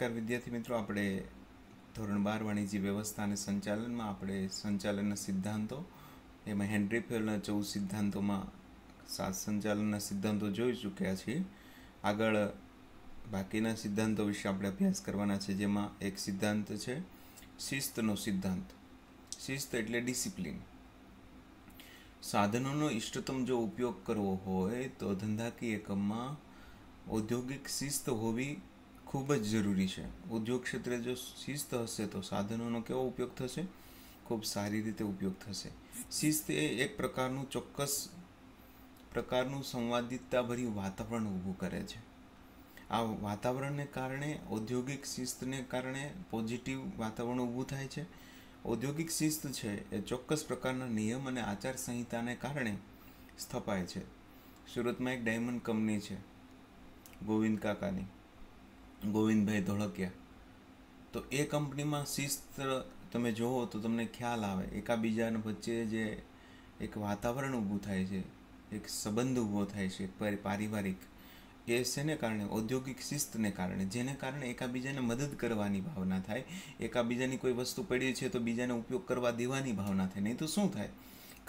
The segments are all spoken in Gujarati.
નમસ્કાર વિદ્યાર્થી મિત્રો આપણે ધોરણ બાર વાણિજ્ય વ્યવસ્થા અને સંચાલનમાં આપણે સંચાલનના સિદ્ધાંતો એમાં હેનરી ફેલના ચૌદ સિદ્ધાંતોમાં સાત સંચાલનના સિદ્ધાંતો જોઈ ચૂક્યા છીએ આગળ બાકીના સિદ્ધાંતો વિશે આપણે અભ્યાસ કરવાના છે જેમાં એક સિદ્ધાંત છે શિસ્તનો સિદ્ધાંત શિસ્ત એટલે ડિસિપ્લિન સાધનોનો ઇષ્ટતમ જો ઉપયોગ કરવો હોય તો ધંધાકીય એકમમાં ઔદ્યોગિક શિસ્ત હોવી ખૂબ જ જરૂરી છે ઉદ્યોગ ક્ષેત્રે જો શિસ્ત હશે તો સાધનોનો કેવો ઉપયોગ થશે ખૂબ સારી રીતે ઉપયોગ થશે શિસ્ત એ એક પ્રકારનું ચોક્કસ પ્રકારનું સંવાદિતતાભર્યું વાતાવરણ ઊભું કરે છે આ વાતાવરણને કારણે ઔદ્યોગિક શિસ્તને કારણે પોઝિટિવ વાતાવરણ ઊભું થાય છે ઔદ્યોગિક શિસ્ત છે એ ચોક્કસ પ્રકારના નિયમ અને આચાર સંહિતાને કારણે સ્થપાય છે સુરતમાં એક ડાયમંડ કંપની છે ગોવિંદ કાકાની ગોવિંદભાઈ ધોળકિયા તો એ કંપનીમાં શિસ્ત તમે જુઓ તો તમને ખ્યાલ આવે એકાબીજાના વચ્ચે જે એક વાતાવરણ ઊભું થાય છે એક સંબંધ ઊભો થાય છે પારિવારિક એ શેને કારણે ઔદ્યોગિક શિસ્તને કારણે જેને કારણે એકાબીજાને મદદ કરવાની ભાવના થાય એકાબીજાની કોઈ વસ્તુ પડી છે તો બીજાને ઉપયોગ કરવા દેવાની ભાવના થાય નહીં તો શું થાય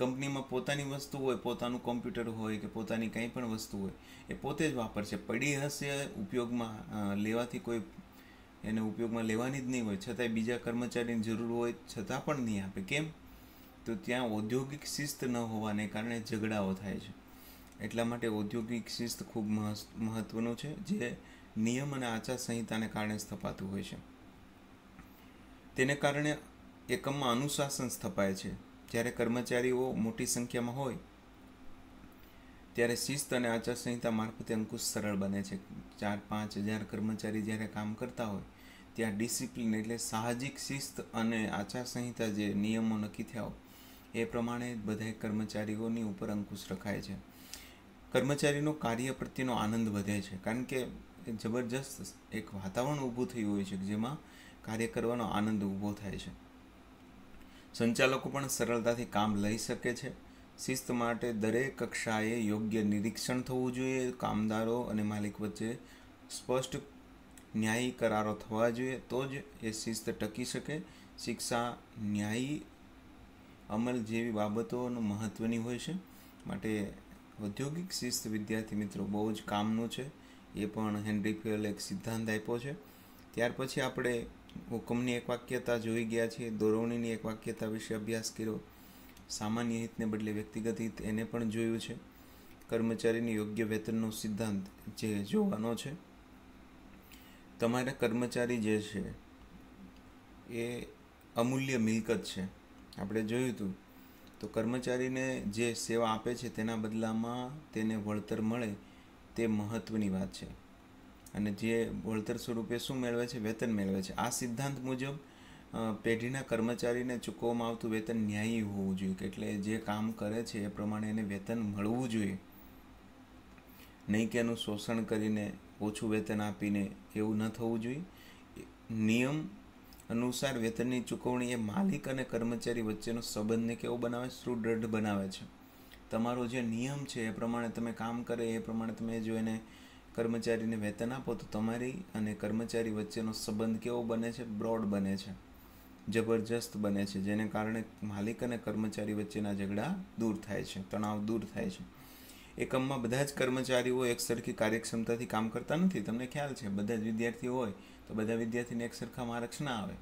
કંપનીમાં પોતાની વસ્તુ હોય પોતાનું કોમ્પ્યુટર હોય કે પોતાની કંઈ પણ વસ્તુ હોય એ પોતે જ વાપરશે પડી હશે ઉપયોગમાં લેવાથી કોઈ એને ઉપયોગમાં લેવાની જ નહીં હોય છતાંય બીજા કર્મચારીની જરૂર હોય છતાં પણ નહીં આપે કેમ તો ત્યાં ઔદ્યોગિક શિસ્ત ન હોવાને કારણે ઝઘડાઓ થાય છે એટલા માટે ઔદ્યોગિક શિસ્ત ખૂબ મહત્ત્વનું છે જે નિયમ અને આચારસંહિતાને કારણે સ્થપાતું હોય છે તેને કારણે એકમમાં અનુશાસન સ્થપાય છે જ્યારે કર્મચારીઓ મોટી સંખ્યામાં હોય ત્યારે શિસ્ત અને આચારસંહિતા મારફતે અંકુશ સરળ બને છે ચાર પાંચ હજાર કર્મચારી જ્યારે કામ કરતા હોય ત્યાં ડિસિપ્લિન એટલે સાહજિક શિસ્ત અને આચારસંહિતા જે નિયમો નક્કી થયા એ પ્રમાણે બધા કર્મચારીઓની ઉપર અંકુશ રખાય છે કર્મચારીનો કાર્ય પ્રત્યેનો આનંદ વધે છે કારણ કે જબરજસ્ત એક વાતાવરણ ઊભું થયું હોય છે જેમાં કાર્ય કરવાનો આનંદ ઊભો થાય છે સંચાલકો પણ સરળતાથી કામ લઈ શકે છે શિસ્ત માટે દરેક કક્ષાએ યોગ્ય નિરીક્ષણ થવું જોઈએ કામદારો અને માલિક વચ્ચે સ્પષ્ટ ન્યાયી કરારો થવા જોઈએ તો જ એ શિસ્ત ટકી શકે શિક્ષા ન્યાયી અમલ જેવી બાબતોનું મહત્ત્વની હોય છે માટે ઔદ્યોગિક શિસ્ત વિદ્યાર્થી મિત્રો બહુ જ કામનું છે એ પણ હેનરી ફેલ એક સિદ્ધાંત આપ્યો છે ત્યાર પછી આપણે હુકમની એક વાક્યતા જોઈ ગયા છીએ દોરવણીની એક વાક્યતા વિશે અભ્યાસ કર્યો સામાન્ય હિતને બદલે વ્યક્તિગત હિત એને પણ જોયું છે કર્મચારીની યોગ્ય વેતનનો સિદ્ધાંત જે જોવાનો છે તમારા કર્મચારી જે છે એ અમૂલ્ય મિલકત છે આપણે જોયું હતું તો કર્મચારીને જે સેવા આપે છે તેના બદલામાં તેને વળતર મળે તે મહત્ત્વની વાત છે અને જે વળતર સ્વરૂપે શું મેળવે છે વેતન મેળવે છે આ સિદ્ધાંત મુજબ પેઢીના કર્મચારીને ચૂકવવામાં આવતું વેતન ન્યાયી હોવું જોઈએ એટલે જે કામ કરે છે એ પ્રમાણે એને વેતન મળવું જોઈએ નહીં કે એનું શોષણ કરીને ઓછું વેતન આપીને એવું ન થવું જોઈએ નિયમ અનુસાર વેતનની ચૂકવણી એ માલિક અને કર્મચારી વચ્ચેનો સંબંધને કેવો બનાવે સુદૃઢ બનાવે છે તમારો જે નિયમ છે એ પ્રમાણે તમે કામ કરે એ પ્રમાણે તમે જો એને કર્મચારીને વેતન આપો તો તમારી અને કર્મચારી વચ્ચેનો સંબંધ કેવો બને છે બ્રોડ બને છે જબરજસ્ત બને છે જેને કારણે માલિક અને કર્મચારી વચ્ચેના ઝઘડા દૂર થાય છે તણાવ દૂર થાય છે એકમમાં બધા જ કર્મચારીઓ એકસરખી કાર્યક્ષમતાથી કામ કરતા નથી તમને ખ્યાલ છે બધા જ વિદ્યાર્થીઓ હોય તો બધા વિદ્યાર્થીને એકસરખા માર્ક્સ ના આવે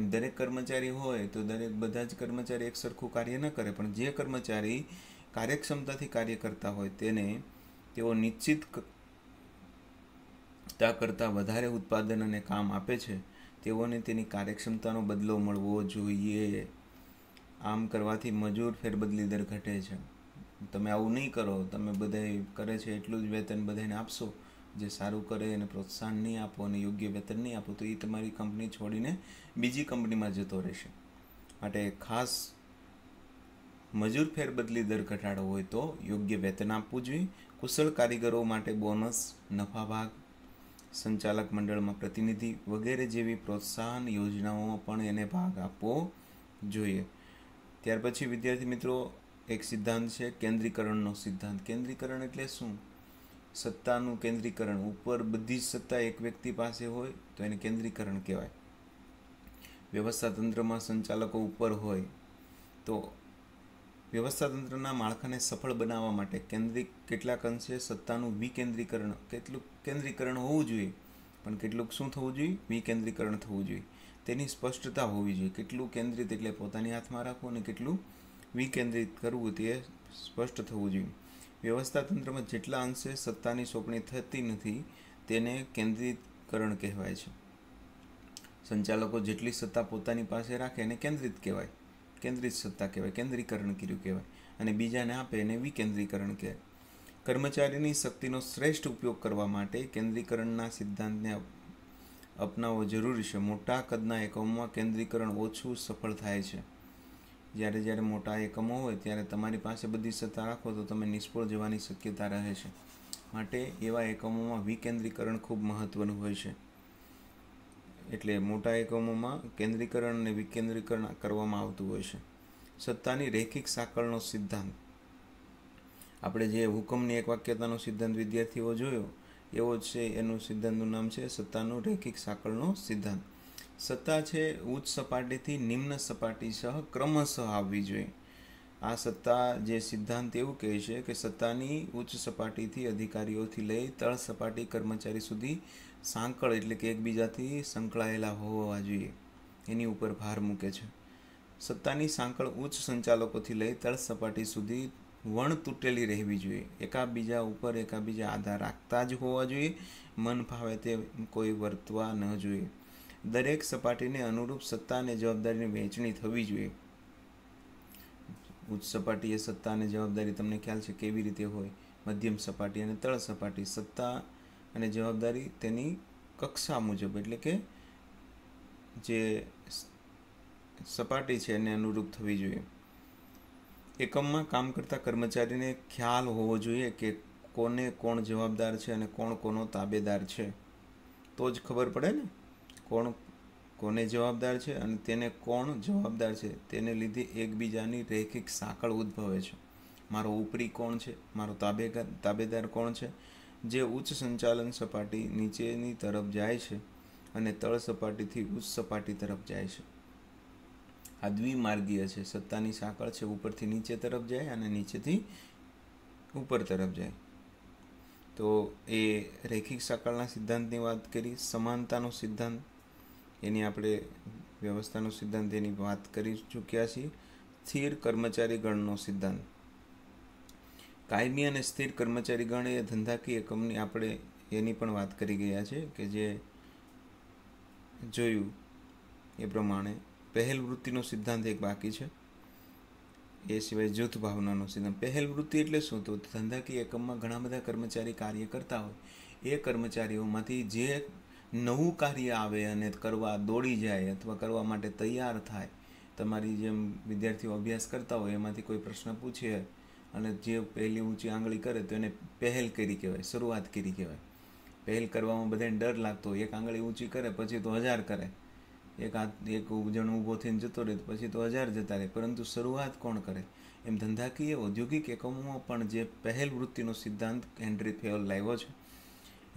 એમ દરેક કર્મચારી હોય તો દરેક બધા જ કર્મચારી એકસરખું કાર્ય ન કરે પણ જે કર્મચારી કાર્યક્ષમતાથી કાર્ય કરતા હોય તેને તેઓ નિશ્ચિત તા કરતાં વધારે ઉત્પાદન અને કામ આપે છે તેઓને તેની કાર્યક્ષમતાનો બદલો મળવો જોઈએ આમ કરવાથી મજૂર ફેરબદલી દર ઘટે છે તમે આવું નહીં કરો તમે બધે કરે છે એટલું જ વેતન બધાને આપશો જે સારું કરે એને પ્રોત્સાહન નહીં આપો અને યોગ્ય વેતન નહીં આપો તો એ તમારી કંપની છોડીને બીજી કંપનીમાં જતો રહેશે માટે ખાસ મજૂર ફેરબદલી દર ઘટાડો હોય તો યોગ્ય વેતન આપવું જોઈએ કુશળ કારીગરો માટે બોનસ નફાભાગ સંચાલક મંડળમાં પ્રતિનિધિ વગેરે જેવી પ્રોત્સાહન યોજનાઓમાં પણ એને ભાગ આપવો જોઈએ ત્યાર પછી વિદ્યાર્થી મિત્રો એક સિદ્ધાંત છે કેન્દ્રીકરણનો સિદ્ધાંત કેન્દ્રીકરણ એટલે શું સત્તાનું કેન્દ્રીકરણ ઉપર બધી જ સત્તા એક વ્યક્તિ પાસે હોય તો એને કેન્દ્રીકરણ કહેવાય વ્યવસ્થા તંત્રમાં સંચાલકો ઉપર હોય તો વ્યવસ્થા તંત્રના માળખાને સફળ બનાવવા માટે કેન્દ્રિત કેટલાક અંશે સત્તાનું વિકેન્દ્રીકરણ કેટલું કેન્દ્રીકરણ હોવું જોઈએ પણ કેટલુંક શું થવું જોઈએ વિકેન્દ્રીકરણ થવું જોઈએ તેની સ્પષ્ટતા હોવી જોઈએ કેટલું કેન્દ્રિત એટલે પોતાની હાથમાં રાખવું અને કેટલું વિકેન્દ્રિત કરવું તે સ્પષ્ટ થવું જોઈએ વ્યવસ્થા તંત્રમાં જેટલા અંશે સત્તાની સોંપણી થતી નથી તેને કેન્દ્રિતકરણ કહેવાય છે સંચાલકો જેટલી સત્તા પોતાની પાસે રાખે એને કેન્દ્રિત કહેવાય કેન્દ્રિત સત્તા કહેવાય કેન્દ્રીકરણ કર્યું કહેવાય અને બીજાને આપે એને વિકેન્દ્રીકરણ કહેવાય કર્મચારીની શક્તિનો શ્રેષ્ઠ ઉપયોગ કરવા માટે કેન્દ્રીકરણના સિદ્ધાંતને અપનાવવો જરૂરી છે મોટા કદના એકમોમાં કેન્દ્રીકરણ ઓછું સફળ થાય છે જ્યારે જ્યારે મોટા એકમો હોય ત્યારે તમારી પાસે બધી સત્તા રાખો તો તમે નિષ્ફળ જવાની શક્યતા રહે છે માટે એવા એકમોમાં વિકેન્દ્રીકરણ ખૂબ મહત્ત્વનું હોય છે એટલે મોટા એકમોમાં કેન્દ્રીકરણ અને વિકેન્દ્રીકરણ કરવામાં આવતું હોય છે સત્તાની રેખિક સાંકળનો સિદ્ધાંત આપણે જે હુકમની એક વાક્યતાનો સિદ્ધાંત વિદ્યાર્થીઓ જોયો એવો જ છે એનું સિદ્ધાંતનું નામ છે સત્તાનો રેખિક સાંકળનો સિદ્ધાંત સત્તા છે ઉચ્ચ સપાટીથી નિમ્ન સપાટી સહ ક્રમશઃ આવવી જોઈએ આ સત્તા જે સિદ્ધાંત એવું કહે છે કે સત્તાની ઉચ્ચ સપાટીથી અધિકારીઓથી લઈ તળ સપાટી કર્મચારી સુધી સાંકળ એટલે કે એકબીજાથી સંકળાયેલા હોવા જોઈએ એની ઉપર ભાર મૂકે છે સત્તાની સાંકળ ઉચ્ચ સંચાલકોથી લઈ તળ સપાટી સુધી વણ તૂટેલી રહેવી જોઈએ એકાબીજા ઉપર એકાબીજા આધાર રાખતા જ હોવા જોઈએ મન ફાવે તે કોઈ વર્તવા ન જોઈએ દરેક સપાટીને અનુરૂપ સત્તા અને જવાબદારીની વહેંચણી થવી જોઈએ ઉચ્ચ સપાટીએ સત્તા અને જવાબદારી તમને ખ્યાલ છે કેવી રીતે હોય મધ્યમ સપાટી અને તળ સપાટી સત્તા અને જવાબદારી તેની કક્ષા મુજબ એટલે કે જે સપાટી છે એને અનુરૂપ થવી જોઈએ એકમમાં કામ કરતા કર્મચારીને ખ્યાલ હોવો જોઈએ કે કોને કોણ જવાબદાર છે અને કોણ કોનો તાબેદાર છે તો જ ખબર પડે ને કોણ કોને જવાબદાર છે અને તેને કોણ જવાબદાર છે તેને લીધે એકબીજાની રેખિક સાંકળ ઉદ્ભવે છે મારો ઉપરી કોણ છે મારો તાબેદાર તાબેદાર કોણ છે જે ઉચ્ચ સંચાલન સપાટી નીચેની તરફ જાય છે અને તળ સપાટીથી ઉચ્ચ સપાટી તરફ જાય છે આ દ્વિમાર્ગીય છે સત્તાની સાંકળ છે ઉપરથી નીચે તરફ જાય અને નીચેથી ઉપર તરફ જાય તો એ રેખિક સાંકળના સિદ્ધાંતની વાત કરી સમાનતાનો સિદ્ધાંત એની આપણે વ્યવસ્થાનો સિદ્ધાંત એની વાત કરી ચૂક્યા છીએ સ્થિર કર્મચારી ગણનો સિદ્ધાંત કાયમી અને સ્થિર કર્મચારીગણ એ ધંધાકીય એકમની આપણે એની પણ વાત કરી ગયા છે કે જે જોયું એ પ્રમાણે પહેલ વૃત્તિનો સિદ્ધાંત એક બાકી છે એ સિવાય જૂથ ભાવનાનો સિદ્ધાંત પહેલ વૃત્તિ એટલે શું તો ધંધાકીય એકમમાં ઘણા બધા કર્મચારી કાર્ય કરતા હોય એ કર્મચારીઓમાંથી જે નવું કાર્ય આવે અને કરવા દોડી જાય અથવા કરવા માટે તૈયાર થાય તમારી જેમ વિદ્યાર્થીઓ અભ્યાસ કરતા હોય એમાંથી કોઈ પ્રશ્ન પૂછે અને જે પહેલી ઊંચી આંગળી કરે તો એને પહેલ કરી કહેવાય શરૂઆત કરી કહેવાય પહેલ કરવામાં બધાને ડર લાગતો એક આંગળી ઊંચી કરે પછી તો હજાર કરે એક હાથ એક જણ ઊભો થઈને જતો રહે પછી તો હજાર જતા રહે પરંતુ શરૂઆત કોણ કરે એમ ધંધાકીય ઔદ્યોગિક એકમોમાં પણ જે પહેલ વૃત્તિનો સિદ્ધાંત હેનરી ફેલ લાવ્યો છે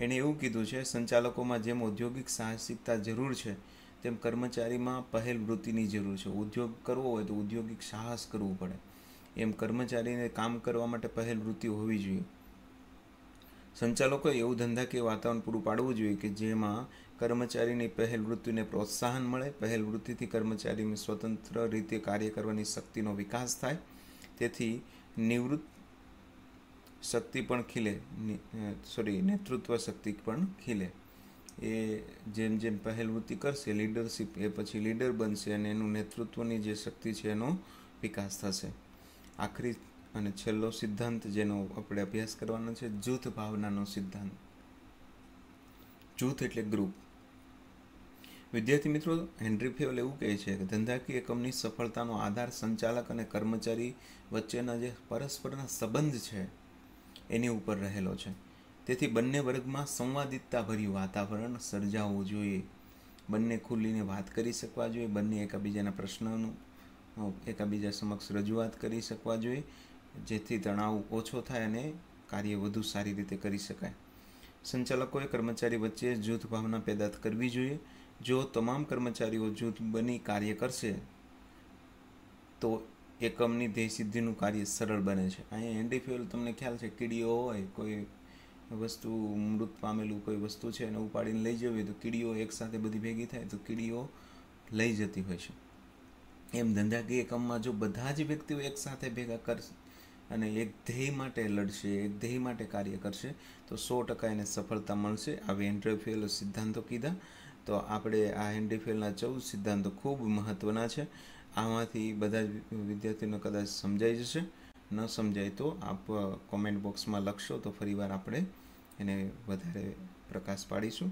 એણે એવું કીધું છે સંચાલકોમાં જેમ ઔદ્યોગિક સાહસિકતા જરૂર છે તેમ કર્મચારીમાં પહેલ વૃત્તિની જરૂર છે ઉદ્યોગ કરવો હોય તો ઔદ્યોગિક સાહસ કરવું પડે એમ કર્મચારીને કામ કરવા માટે પહેલ વૃત્તિ હોવી જોઈએ સંચાલકોએ એવું ધંધા કે વાતાવરણ પૂરું પાડવું જોઈએ કે જેમાં કર્મચારીની પહેલ વૃત્તિને પ્રોત્સાહન મળે પહેલ વૃત્તિથી કર્મચારીની સ્વતંત્ર રીતે કાર્ય કરવાની શક્તિનો વિકાસ થાય તેથી નિવૃત્ત શક્તિ પણ ખીલે સોરી નેતૃત્વ શક્તિ પણ ખીલે એ જેમ જેમ પહેલવૃત્તિ કરશે લીડરશિપ એ પછી લીડર બનશે અને એનું નેતૃત્વની જે શક્તિ છે એનો વિકાસ થશે આખરી અને છેલ્લો સિદ્ધાંત જેનો આપણે અભ્યાસ કરવાનો છે જૂથ ભાવનાનો સિદ્ધાંત જૂથ એટલે ગ્રુપ વિદ્યાર્થી મિત્રો હેનરી ફેવલ એવું કહે છે કે ધંધાકીય એકમની સફળતાનો આધાર સંચાલક અને કર્મચારી વચ્ચેના જે પરસ્પરના સંબંધ છે એની ઉપર રહેલો છે તેથી બંને વર્ગમાં સંવાદિતતાભર્યું વાતાવરણ સર્જાવવું જોઈએ બંને ખુલ્લીને વાત કરી શકવા જોઈએ બંને એકબીજાના પ્રશ્નનું એકબીજા સમક્ષ રજૂઆત કરી શકવા જોઈએ જેથી તણાવ ઓછો થાય અને કાર્ય વધુ સારી રીતે કરી શકાય સંચાલકોએ કર્મચારી વચ્ચે જૂથ ભાવના પેદા કરવી જોઈએ જો તમામ કર્મચારીઓ જૂથ બની કાર્ય કરશે તો એકમની ધ્યેયસિદ્ધિનું કાર્ય સરળ બને છે અહીંયા એન્ડીફ્યુઅલ તમને ખ્યાલ છે કીડીઓ હોય કોઈ વસ્તુ મૃત પામેલું કોઈ વસ્તુ છે એને ઉપાડીને લઈ જવી તો કીડીઓ એકસાથે બધી ભેગી થાય તો કીડીઓ લઈ જતી હોય છે એમ ધંધાકીય કામમાં જો બધા જ વ્યક્તિઓ એકસાથે ભેગા કરશે અને એક ધ્યેય માટે લડશે એક ધ્યેય માટે કાર્ય કરશે તો સો ટકા એને સફળતા મળશે આવી હેન્ડ્રી ફેલ સિદ્ધાંતો કીધા તો આપણે આ હેન્ડ્રી ફેલના ચૌદ સિદ્ધાંતો ખૂબ મહત્ત્વના છે આમાંથી બધા જ વિદ્યાર્થીઓને કદાચ સમજાઈ જશે ન સમજાય તો આપ કોમેન્ટ બોક્સમાં લખશો તો ફરીવાર આપણે એને વધારે પ્રકાશ પાડીશું